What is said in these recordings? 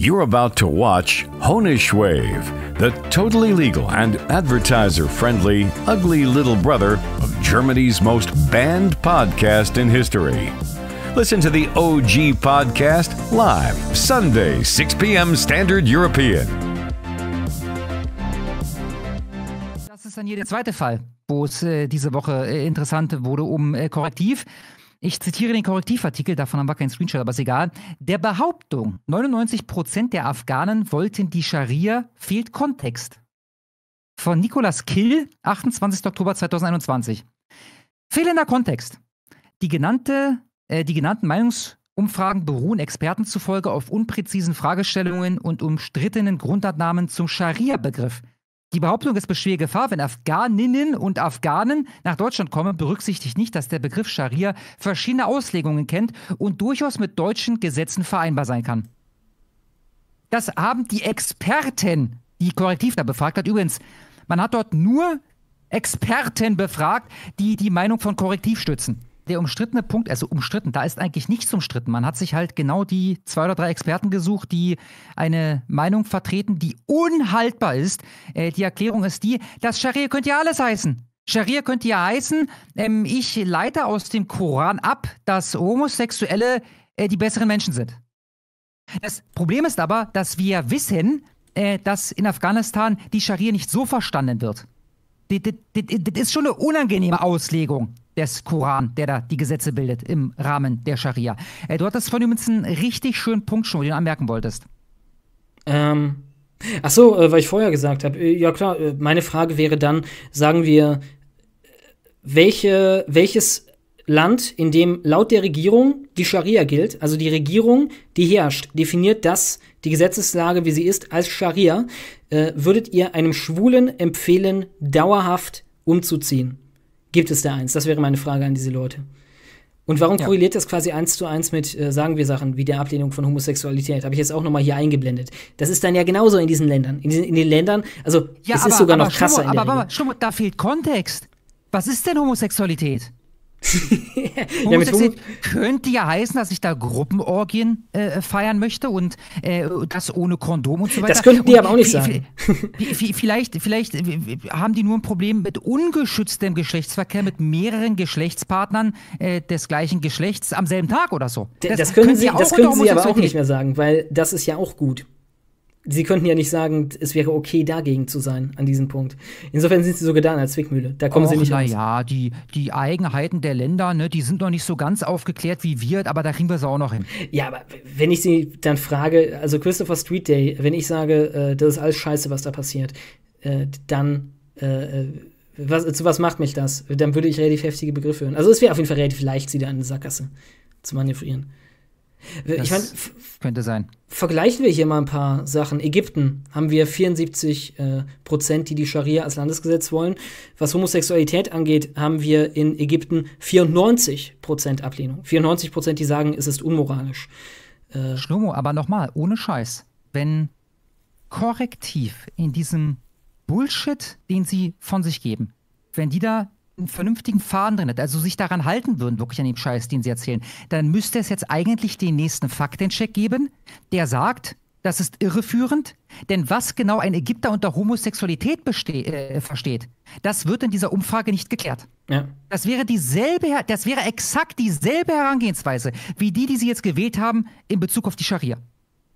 You're about to watch Honish Wave, the totally legal and advertiser friendly, ugly little brother of Germany's most banned podcast in history. Listen to the OG podcast live Sunday, 6 p.m. Standard European. Das ist dann hier der zweite Fall, wo es äh, diese Woche äh, interessant wurde um äh, Korrektiv. ich zitiere den Korrektivartikel, davon haben wir keinen Screenshot, aber ist egal, der Behauptung, 99 Prozent der Afghanen wollten die Scharia, fehlt Kontext. Von Nicolas Kill, 28. Oktober 2021. Fehlender Kontext. Die, genannte, äh, die genannten Meinungsumfragen beruhen Experten zufolge auf unpräzisen Fragestellungen und umstrittenen Grundannahmen zum Scharia-Begriff. Die Behauptung, es bestehe Gefahr, wenn Afghaninnen und Afghanen nach Deutschland kommen, berücksichtigt nicht, dass der Begriff Scharia verschiedene Auslegungen kennt und durchaus mit deutschen Gesetzen vereinbar sein kann. Das haben die Experten, die Korrektiv da befragt hat. Übrigens, man hat dort nur Experten befragt, die die Meinung von Korrektiv stützen der umstrittene Punkt, also umstritten, da ist eigentlich nichts umstritten. Man hat sich halt genau die zwei oder drei Experten gesucht, die eine Meinung vertreten, die unhaltbar ist. Äh, die Erklärung ist die, das Scharia könnte ja alles heißen. Scharia könnte ja heißen, ähm, ich leite aus dem Koran ab, dass Homosexuelle äh, die besseren Menschen sind. Das Problem ist aber, dass wir wissen, äh, dass in Afghanistan die Scharia nicht so verstanden wird. das ist schon eine unangenehme Auslegung des Koran, der da die Gesetze bildet im Rahmen der Scharia. Äh, du hattest vorhin übrigens einen richtig schönen Punkt schon, den du anmerken wolltest. Ähm, ach so, äh, weil ich vorher gesagt habe, äh, ja klar, meine Frage wäre dann, sagen wir, welche, welches Land, in dem laut der Regierung die Scharia gilt, also die Regierung, die herrscht, definiert das, die Gesetzeslage, wie sie ist, als Scharia, würdet ihr einem Schwulen empfehlen, dauerhaft umzuziehen? Gibt es da eins? Das wäre meine Frage an diese Leute. Und warum ja. korreliert das quasi eins zu eins mit, äh, sagen wir Sachen, wie der Ablehnung von Homosexualität? Habe ich jetzt auch nochmal hier eingeblendet. Das ist dann ja genauso in diesen Ländern. In, diesen, in den Ländern, also ja, es aber, ist sogar aber, noch krasser. Schlimmer, in der aber, aber, aber, da fehlt Kontext. Was ist denn Homosexualität? Homosexuell könnte ja heißen, dass ich da Gruppenorgien äh, feiern möchte und äh, das ohne Kondom und so weiter. Das könnten die und aber auch nicht sagen. Vielleicht, vielleicht äh, haben die nur ein Problem mit ungeschütztem Geschlechtsverkehr mit mehreren Geschlechtspartnern äh, des gleichen Geschlechts am selben Tag oder so. Das, das können sie, das können sie aber auch nicht mehr sagen, weil das ist ja auch gut sie könnten ja nicht sagen, es wäre okay, dagegen zu sein an diesem Punkt. Insofern sind sie so getan als Zwickmühle. Da kommen Och, sie nicht na raus. Naja, die, die Eigenheiten der Länder, ne, die sind noch nicht so ganz aufgeklärt wie wir, aber da kriegen wir es auch noch hin. Ja, aber wenn ich sie dann frage, also Christopher Street Day, wenn ich sage, äh, das ist alles scheiße, was da passiert, äh, dann äh, äh was, zu was macht mich das? Dann würde ich relativ heftige Begriffe hören. Also es wäre auf jeden Fall relativ leicht, sie da in eine Sackgasse zu manövrieren. Äh, ich mein, könnte sein. Vergleichen wir hier mal ein paar Sachen. Ägypten haben wir 74 äh, Prozent, die die Scharia als Landesgesetz wollen. Was Homosexualität angeht, haben wir in Ägypten 94 Prozent Ablehnung. 94 Prozent, die sagen, es ist unmoralisch. Äh, Schlomo, aber nochmal, ohne Scheiß. Wenn korrektiv in diesem Bullshit, den sie von sich geben, wenn die da einen vernünftigen Faden drin hat, also sich daran halten würden, wirklich an dem Scheiß, den sie erzählen, dann müsste es jetzt eigentlich den nächsten Faktencheck geben, der sagt, das ist irreführend, denn was genau ein Ägypter unter Homosexualität äh, versteht, das wird in dieser Umfrage nicht geklärt. Ja. Das wäre dieselbe, das wäre exakt dieselbe Herangehensweise wie die, die sie jetzt gewählt haben in Bezug auf die Scharia.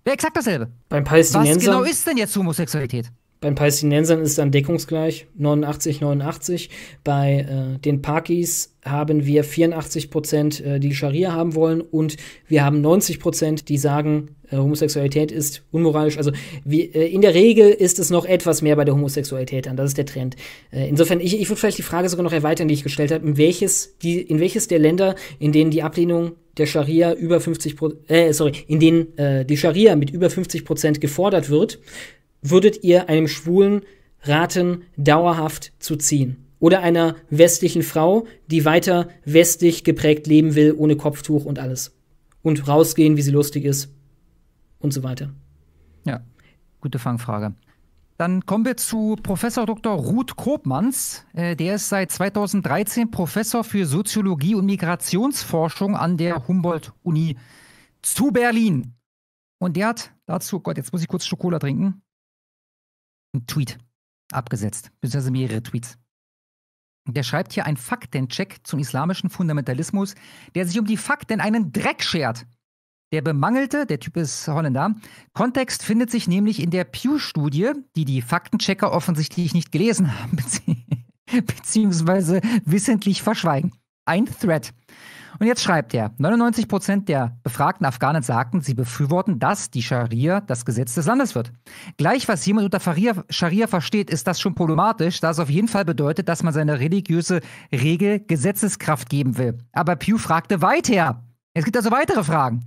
Wäre exakt dasselbe. Beim Palästinenser. Was genau ist denn jetzt Homosexualität? Beim Palästinensern ist dann deckungsgleich 89, 89. Bei äh, den Pakis haben wir 84 Prozent, äh, die Scharia haben wollen und wir haben 90 Prozent, die sagen, äh, Homosexualität ist unmoralisch. Also wie, äh, in der Regel ist es noch etwas mehr bei der Homosexualität an. Das ist der Trend. Äh, insofern, ich, ich würde vielleicht die Frage sogar noch erweitern, die ich gestellt habe. In welches, die, in welches der Länder, in denen die Ablehnung der Scharia über 50 Prozent, äh, sorry, in denen äh, die Scharia mit über 50 Prozent gefordert wird, würdet ihr einem Schwulen raten, dauerhaft zu ziehen? Oder einer westlichen Frau, die weiter westlich geprägt leben will, ohne Kopftuch und alles. Und rausgehen, wie sie lustig ist und so weiter. Ja, gute Fangfrage. Dann kommen wir zu Professor Dr. Ruth Kobmanns. Äh, der ist seit 2013 Professor für Soziologie und Migrationsforschung an der Humboldt-Uni zu Berlin. Und der hat dazu, Gott, jetzt muss ich kurz Schokolade trinken einen Tweet abgesetzt, beziehungsweise mehrere Tweets. Der schreibt hier einen Faktencheck zum islamischen Fundamentalismus, der sich um die Fakten einen Dreck schert. Der bemangelte, der Typ ist Holländer, Kontext findet sich nämlich in der Pew-Studie, die die Faktenchecker offensichtlich nicht gelesen haben, bezieh beziehungsweise wissentlich verschweigen. Ein Thread. Und jetzt schreibt er, 99 Prozent der befragten Afghanen sagten, sie befürworten, dass die Scharia das Gesetz des Landes wird. Gleich was jemand unter Scharia versteht, ist das schon problematisch, da es auf jeden Fall bedeutet, dass man seine religiöse Regel Gesetzeskraft geben will. Aber Pew fragte weiter. Es gibt also weitere Fragen.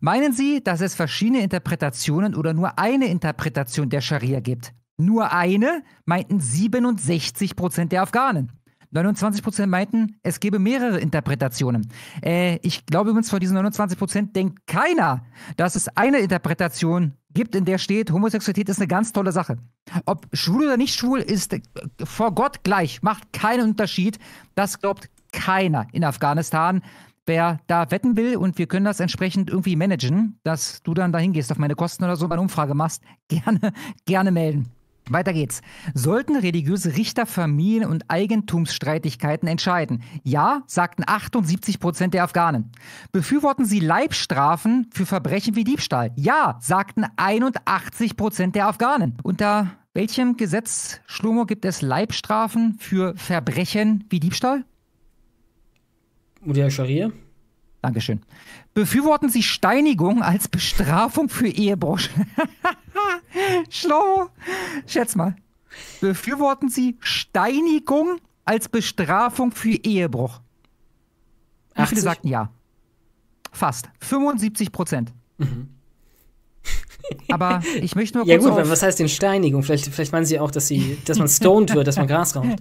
Meinen Sie, dass es verschiedene Interpretationen oder nur eine Interpretation der Scharia gibt? Nur eine meinten 67 Prozent der Afghanen. 29 Prozent meinten, es gebe mehrere Interpretationen. Äh, ich glaube übrigens, vor diesen 29 Prozent denkt keiner, dass es eine Interpretation gibt, in der steht, Homosexualität ist eine ganz tolle Sache. Ob schwul oder nicht schwul ist vor Gott gleich, macht keinen Unterschied. Das glaubt keiner in Afghanistan. Wer da wetten will und wir können das entsprechend irgendwie managen, dass du dann dahin gehst auf meine Kosten oder so, eine Umfrage machst, gerne, gerne melden. Weiter geht's. Sollten religiöse Richter Familien- und Eigentumsstreitigkeiten entscheiden? Ja, sagten 78 Prozent der Afghanen. Befürworten sie Leibstrafen für Verbrechen wie Diebstahl? Ja, sagten 81 Prozent der Afghanen. Unter welchem Gesetz, Schlomo, gibt es Leibstrafen für Verbrechen wie Diebstahl? Oder Scharia? Dankeschön. Befürworten Sie Steinigung als Bestrafung für Ehebruch? Schlau. Schätz mal. Befürworten Sie Steinigung als Bestrafung für Ehebruch? Wie 80? viele sagten ja? Fast. 75 Prozent. Mhm. Aber ich möchte nur kurz. Ja, gut, auf was heißt denn Steinigung? Vielleicht, vielleicht meinen Sie auch, dass, sie, dass man stoned wird, dass man Gras raucht.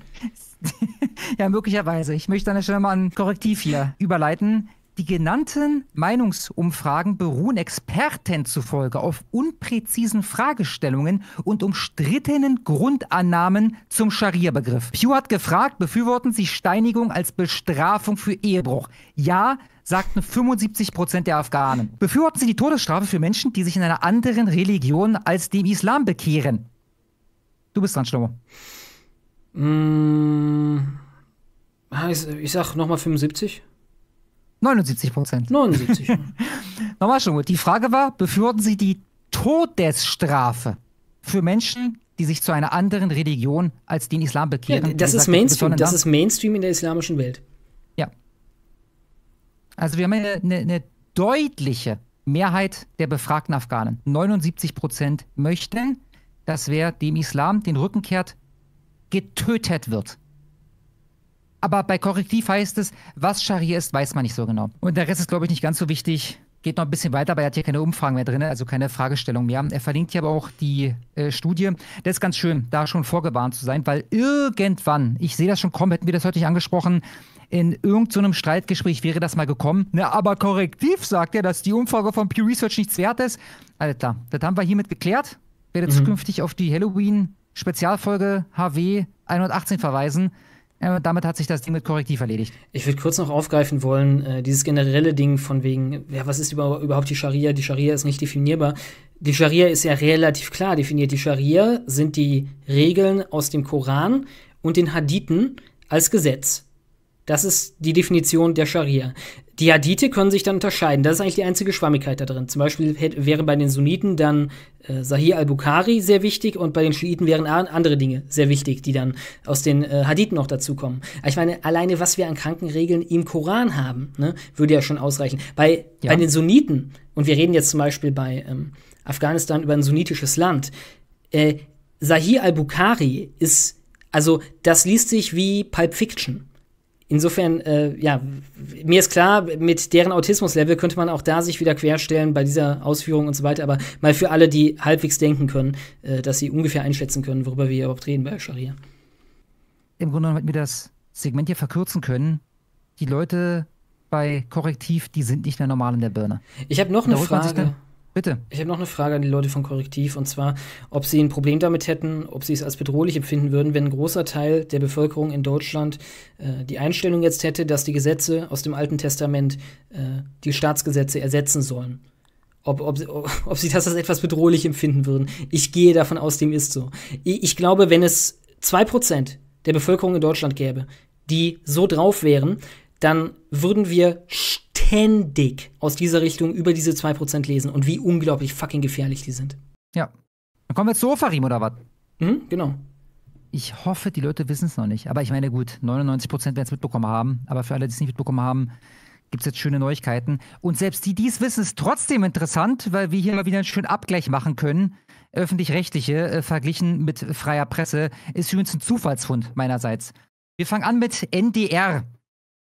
ja, möglicherweise. Ich möchte an der Stelle mal ein Korrektiv hier überleiten. Die genannten Meinungsumfragen beruhen Experten zufolge auf unpräzisen Fragestellungen und umstrittenen Grundannahmen zum Scharia-Begriff. Pew hat gefragt, befürworten Sie Steinigung als Bestrafung für Ehebruch? Ja, sagten 75 Prozent der Afghanen. Befürworten Sie die Todesstrafe für Menschen, die sich in einer anderen Religion als dem Islam bekehren? Du bist dran, Schlomo. Mmh, ich, ich sag nochmal 75. 79 Prozent. 79. Nochmal schon gut. Die Frage war, befürworten Sie die Todesstrafe für Menschen, die sich zu einer anderen Religion als den Islam bekehren? Ja, das ist Mainstream. Das ist Mainstream in der islamischen Welt. Ja. Also wir haben eine, eine, eine deutliche Mehrheit der befragten Afghanen. 79 Prozent möchten, dass wer dem Islam den Rücken kehrt, getötet wird. Aber bei Korrektiv heißt es, was Scharia ist, weiß man nicht so genau. Und der Rest ist, glaube ich, nicht ganz so wichtig. Geht noch ein bisschen weiter, aber er hat hier keine Umfragen mehr drin, also keine Fragestellung mehr. Er verlinkt hier aber auch die äh, Studie. Das ist ganz schön, da schon vorgewarnt zu sein, weil irgendwann, ich sehe das schon kommen, hätten wir das heute nicht angesprochen, in irgendeinem so Streitgespräch wäre das mal gekommen. Na, aber korrektiv sagt er, dass die Umfrage von Pew Research nichts wert ist. Alter, das haben wir hiermit geklärt. Werde mhm. zukünftig auf die Halloween Spezialfolge HW 118 verweisen. Äh, damit hat sich das Ding mit Korrektiv erledigt. Ich würde kurz noch aufgreifen wollen, äh, dieses generelle Ding von wegen, ja, was ist über, überhaupt die Scharia? Die Scharia ist nicht definierbar. Die Scharia ist ja relativ klar definiert. Die Scharia sind die Regeln aus dem Koran und den Hadithen als Gesetz. Das ist die Definition der Scharia. Die Hadithe können sich dann unterscheiden. Das ist eigentlich die einzige Schwammigkeit da drin. Zum Beispiel wäre bei den Sunniten dann äh, Sahih al-Bukhari sehr wichtig und bei den Schiiten wären andere Dinge sehr wichtig, die dann aus den äh, Hadithen noch dazukommen. Ich meine, alleine was wir an Krankenregeln im Koran haben, ne, würde ja schon ausreichen. Bei, ja. bei den Sunniten, und wir reden jetzt zum Beispiel bei ähm, Afghanistan über ein sunnitisches Land, äh, Sahih al-Bukhari ist, also das liest sich wie Pulp Fiction. Insofern, äh, ja, mir ist klar, mit deren Autismuslevel könnte man auch da sich wieder querstellen bei dieser Ausführung und so weiter, aber mal für alle, die halbwegs denken können, äh, dass sie ungefähr einschätzen können, worüber wir überhaupt reden bei Scharia. Im Grunde genommen hätten wir das Segment hier verkürzen können. Die Leute bei Korrektiv, die sind nicht mehr normal in der Birne. Ich habe noch eine Darüber Frage. Bitte. Ich habe noch eine Frage an die Leute von Korrektiv und zwar, ob sie ein Problem damit hätten, ob sie es als bedrohlich empfinden würden, wenn ein großer Teil der Bevölkerung in Deutschland äh, die Einstellung jetzt hätte, dass die Gesetze aus dem Alten Testament äh, die Staatsgesetze ersetzen sollen. Ob, ob, ob, sie das als etwas bedrohlich empfinden würden. Ich gehe davon aus, dem ist so. Ich, ich glaube, wenn es 2% der Bevölkerung in Deutschland gäbe, die so drauf wären, dann würden wir ständig aus dieser Richtung über diese 2% lesen und wie unglaublich fucking gefährlich die sind. Ja. Dann kommen wir zu Ofarim oder was? Mhm, genau. Ich hoffe, die Leute wissen es noch nicht. Aber ich meine, gut, 99% werden es mitbekommen haben. Aber für alle, die es nicht mitbekommen haben, gibt es jetzt schöne Neuigkeiten. Und selbst die, die es wissen, ist trotzdem interessant, weil wir hier mal wieder einen schönen Abgleich machen können. Öffentlich-rechtliche äh, verglichen mit freier Presse ist übrigens ein Zufallsfund meinerseits. Wir fangen an mit NDR.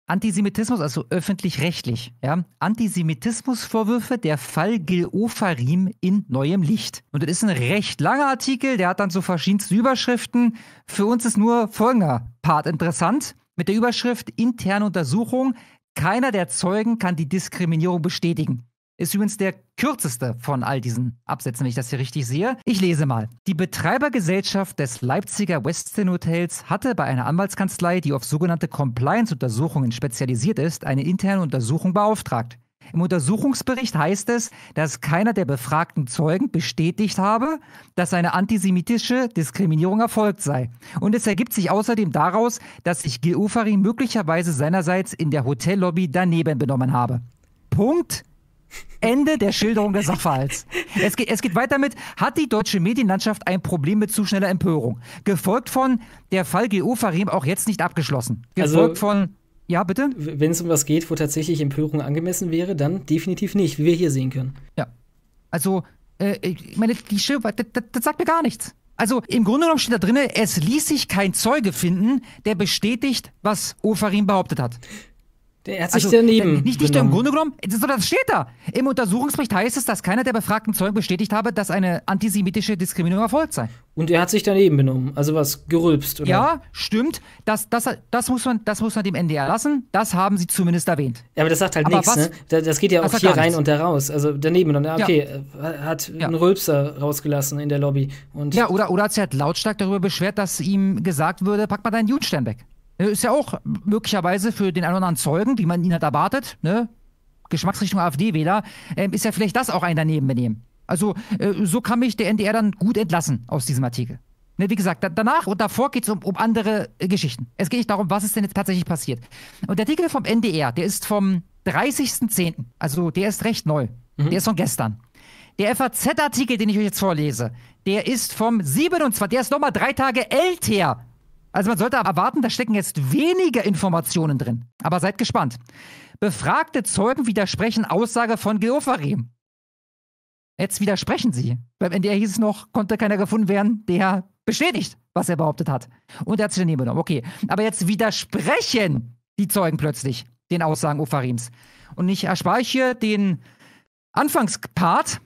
Antisemitismus, also öffentlich-rechtlich. Ja? Antisemitismusvorwürfe, der Fall Gil Ofarim in neuem Licht. Und das ist ein recht langer Artikel, der hat dann so verschiedenste Überschriften. Für uns ist nur folgender Part interessant. Mit der Überschrift interne Untersuchung. Keiner der Zeugen kann die Diskriminierung bestätigen. Ist übrigens der kürzeste von all diesen Absätzen, wenn ich das hier richtig sehe. Ich lese mal. Die Betreibergesellschaft des Leipziger Westin Hotels hatte bei einer Anwaltskanzlei, die auf sogenannte Compliance-Untersuchungen spezialisiert ist, eine interne Untersuchung beauftragt. Im Untersuchungsbericht heißt es, dass keiner der befragten Zeugen bestätigt habe, dass eine antisemitische Diskriminierung erfolgt sei. Und es ergibt sich außerdem daraus, dass sich Gil Ufari möglicherweise seinerseits in der Hotellobby daneben benommen habe. Punkt. Ende der Schilderung des Sachverhalts. Es geht, es geht weiter mit, hat die deutsche Medienlandschaft ein Problem mit zu schneller Empörung? Gefolgt von, der Fall GO Farim auch jetzt nicht abgeschlossen. Gefolgt also, von, ja, bitte? Wenn es um was geht, wo tatsächlich Empörung angemessen wäre, dann definitiv nicht, wie wir hier sehen können. Ja. Also, äh, ich meine, die Schilder, das, das sagt mir gar nichts. Also im Grunde genommen steht da drin, es ließ sich kein Zeuge finden, der bestätigt, was Ofarim behauptet hat. Der hat sich also, daneben. Nicht dichter im Grunde genommen, sondern das steht da. Im Untersuchungsbericht heißt es, dass keiner der befragten Zeugen bestätigt habe, dass eine antisemitische Diskriminierung erfolgt sei. Und er hat sich daneben benommen. Also was, gerülpst, oder? Ja, stimmt. Das, das, das, muss, man, das muss man dem NDR lassen. Das haben sie zumindest erwähnt. Ja, aber das sagt halt nichts, ne? Das geht ja auch hier rein nichts. und da raus. Also daneben dann, okay, äh, ja. hat einen ja. Rülpser rausgelassen in der Lobby. Und ja, oder, oder hat sich halt lautstark darüber beschwert, dass ihm gesagt würde, pack mal deinen Judenstern weg. Äh, ist ja auch möglicherweise für den einen oder anderen Zeugen, wie man ihn hat erwartet, ne? Geschmacksrichtung AfD-Wähler, äh, ist ja vielleicht das auch ein daneben Danebenbenehmen. Also äh, so kann mich der NDR dann gut entlassen aus diesem Artikel. Ne, wie gesagt, da, danach und davor geht es um, um, andere äh, Geschichten. Es geht nicht darum, was ist denn jetzt tatsächlich passiert. Und der Artikel vom NDR, der ist vom 30.10., also der ist recht neu. Mhm. Der ist von gestern. Der FAZ-Artikel, den ich euch jetzt vorlese, der ist vom 27. Der ist nochmal drei Tage älter also man sollte erwarten, da stecken jetzt weniger Informationen drin. Aber seid gespannt. Befragte Zeugen widersprechen Aussage von Geofarim. Jetzt widersprechen sie. Beim NDR hieß es noch, konnte keiner gefunden werden, der bestätigt, was er behauptet hat. Und er hat sich daneben genommen. Okay. Aber jetzt widersprechen die Zeugen plötzlich den Aussagen Ofarims. Und ich erspare hier den Anfangspart,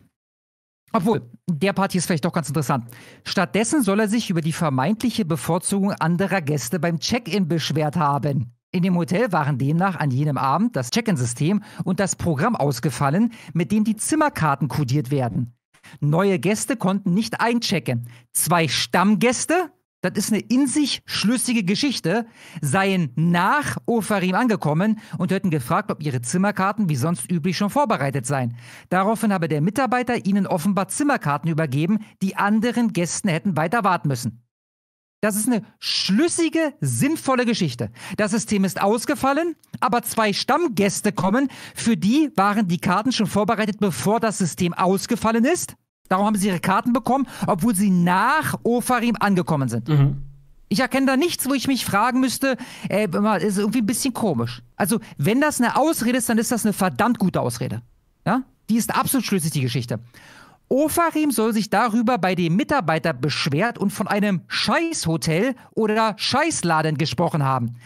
obwohl, äh. der Part ist vielleicht doch ganz interessant. Stattdessen soll er sich über die vermeintliche Bevorzugung anderer Gäste beim Check-in beschwert haben. In dem Hotel waren demnach an jenem Abend das Check-in-System und das Programm ausgefallen, mit dem die Zimmerkarten kodiert werden. Neue Gäste konnten nicht einchecken. Zwei Stammgäste das ist eine in sich schlüssige Geschichte, seien nach Ofarim angekommen und hätten gefragt, ob ihre Zimmerkarten wie sonst üblich schon vorbereitet seien. Daraufhin habe der Mitarbeiter ihnen offenbar Zimmerkarten übergeben, die anderen Gästen hätten weiter warten müssen. Das ist eine schlüssige, sinnvolle Geschichte. Das System ist ausgefallen, aber zwei Stammgäste kommen, für die waren die Karten schon vorbereitet, bevor das System ausgefallen ist. Darum haben sie ihre Karten bekommen, obwohl sie nach Ofarim angekommen sind. Mhm. Ich erkenne da nichts, wo ich mich fragen müsste, äh, ey, ist irgendwie ein bisschen komisch. Also, wenn das eine Ausrede ist, dann ist das eine verdammt gute Ausrede. Ja? Die ist absolut schlüssig, die Geschichte. Ofarim soll sich darüber bei dem Mitarbeiter beschwert und von einem Scheißhotel oder Scheißladen gesprochen haben.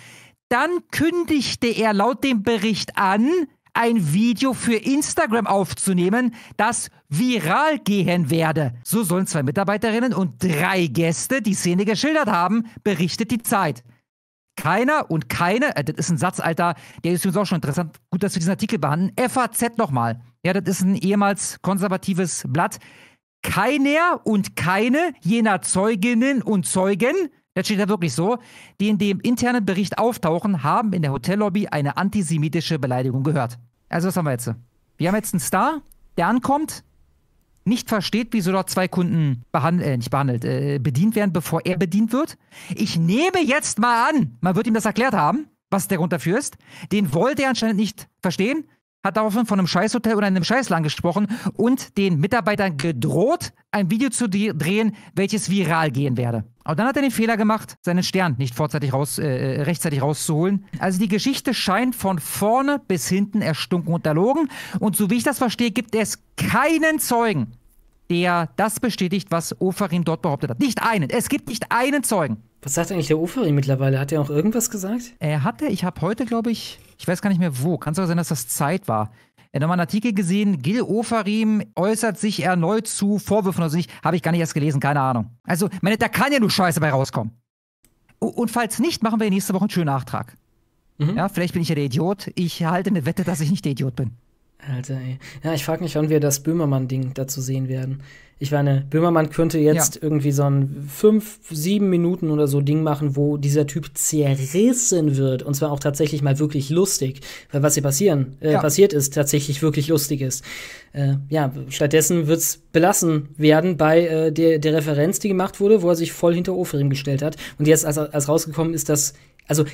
Dann kündigte er laut dem Bericht an, ein Video für Instagram aufzunehmen, das viral gehen werde. So sollen zwei Mitarbeiterinnen und drei Gäste die Szene geschildert haben, berichtet die Zeit. Keiner und keine, äh, das ist ein Satz, Alter, der ist übrigens auch schon interessant. Gut, dass wir diesen Artikel behandeln. FAZ nochmal. Ja, das ist ein ehemals konservatives Blatt. Keiner und keine jener Zeuginnen und Zeugen, das steht ja wirklich so, die in dem internen Bericht auftauchen, haben in der Hotellobby eine antisemitische Beleidigung gehört. Also, was haben wir jetzt? Wir haben jetzt einen Star, der ankommt, nicht versteht, wieso dort zwei Kunden behandelt, äh, nicht behandelt, äh, bedient werden, bevor er bedient wird. Ich nehme jetzt mal an, man wird ihm das erklärt haben, was der Grund dafür ist. Den wollte er anscheinend nicht verstehen hat daraufhin von einem Scheißhotel oder einem Scheißland gesprochen und den Mitarbeitern gedroht, ein Video zu drehen, welches viral gehen werde. Aber dann hat er den Fehler gemacht, seinen Stern nicht vorzeitig raus, äh, äh, rechtzeitig rauszuholen. Also die Geschichte scheint von vorne bis hinten erstunken und erlogen. Und so wie ich das verstehe, gibt es keinen Zeugen, der das bestätigt, was Oferim dort behauptet hat. Nicht einen. Es gibt nicht einen Zeugen. Was sagt eigentlich der Oferim mittlerweile? Hat er auch irgendwas gesagt? Er hatte, ich habe heute, glaube ich, ich weiß gar nicht mehr wo, kann es auch sein, dass das Zeit war. Ich habe einen Artikel gesehen, Gil Ofarim äußert sich erneut zu Vorwürfen oder also nicht. Habe ich gar nicht erst gelesen, keine Ahnung. Also, meine, da kann ja nur Scheiße bei rauskommen. Und falls nicht, machen wir nächste Woche einen schönen Nachtrag. Mhm. Ja, vielleicht bin ich ja der Idiot. Ich halte eine Wette, dass ich nicht der Idiot bin. Alter, also, ey. Ja, ich frage mich, wann wir das Böhmermann-Ding dazu sehen werden. Ich meine, Böhmermann könnte jetzt ja. irgendwie so ein fünf, sieben Minuten oder so Ding machen, wo dieser Typ zerrissen wird. Und zwar auch tatsächlich mal wirklich lustig. Weil was hier passieren, äh, ja. passiert ist, tatsächlich wirklich lustig ist. Äh, ja, stattdessen wird es belassen werden bei äh, der, der Referenz, die gemacht wurde, wo er sich voll hinter Oferim gestellt hat. Und jetzt, als, als rausgekommen ist, dass, also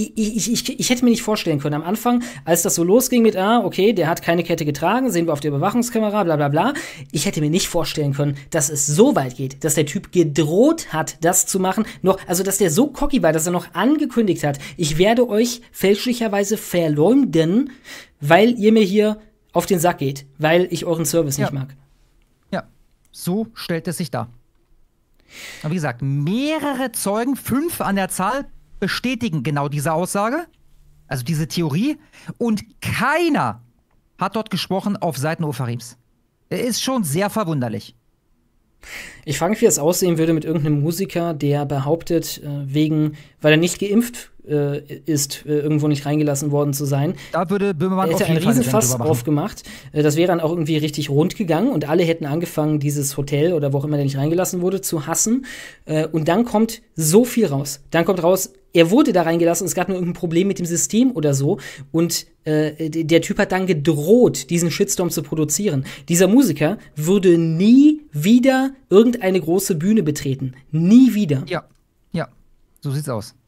ich, ich, ich, ich hätte mir nicht vorstellen können am Anfang, als das so losging mit, ah, okay, der hat keine Kette getragen, sehen wir auf der Überwachungskamera, bla bla bla. Ich hätte mir nicht vorstellen können, dass es so weit geht, dass der Typ gedroht hat, das zu machen, noch, also dass der so cocky war, dass er noch angekündigt hat, ich werde euch fälschlicherweise verleumden, weil ihr mir hier auf den Sack geht, weil ich euren Service ja. nicht mag. Ja, so stellt es sich dar. Aber wie gesagt, mehrere Zeugen, fünf an der Zahl, bestätigen genau diese Aussage, also diese Theorie, und keiner hat dort gesprochen auf Seiten Ofarims. Ist schon sehr verwunderlich. Ich frage mich, wie es aussehen würde mit irgendeinem Musiker, der behauptet, äh, wegen, weil er nicht geimpft äh, ist, äh, irgendwo nicht reingelassen worden zu sein. Da würde Böhmermann auf jeden ein Riesenfass aufgemacht. Äh, das wäre dann auch irgendwie richtig rund gegangen und alle hätten angefangen, dieses Hotel oder wo auch immer der nicht reingelassen wurde, zu hassen. Äh, und dann kommt so viel raus. Dann kommt raus, er wurde da reingelassen, es gab nur irgendein Problem mit dem System oder so. Und äh, der Typ hat dann gedroht, diesen Shitstorm zu produzieren. Dieser Musiker würde nie wieder irgendeine große Bühne betreten. Nie wieder. Ja, ja, so sieht's aus.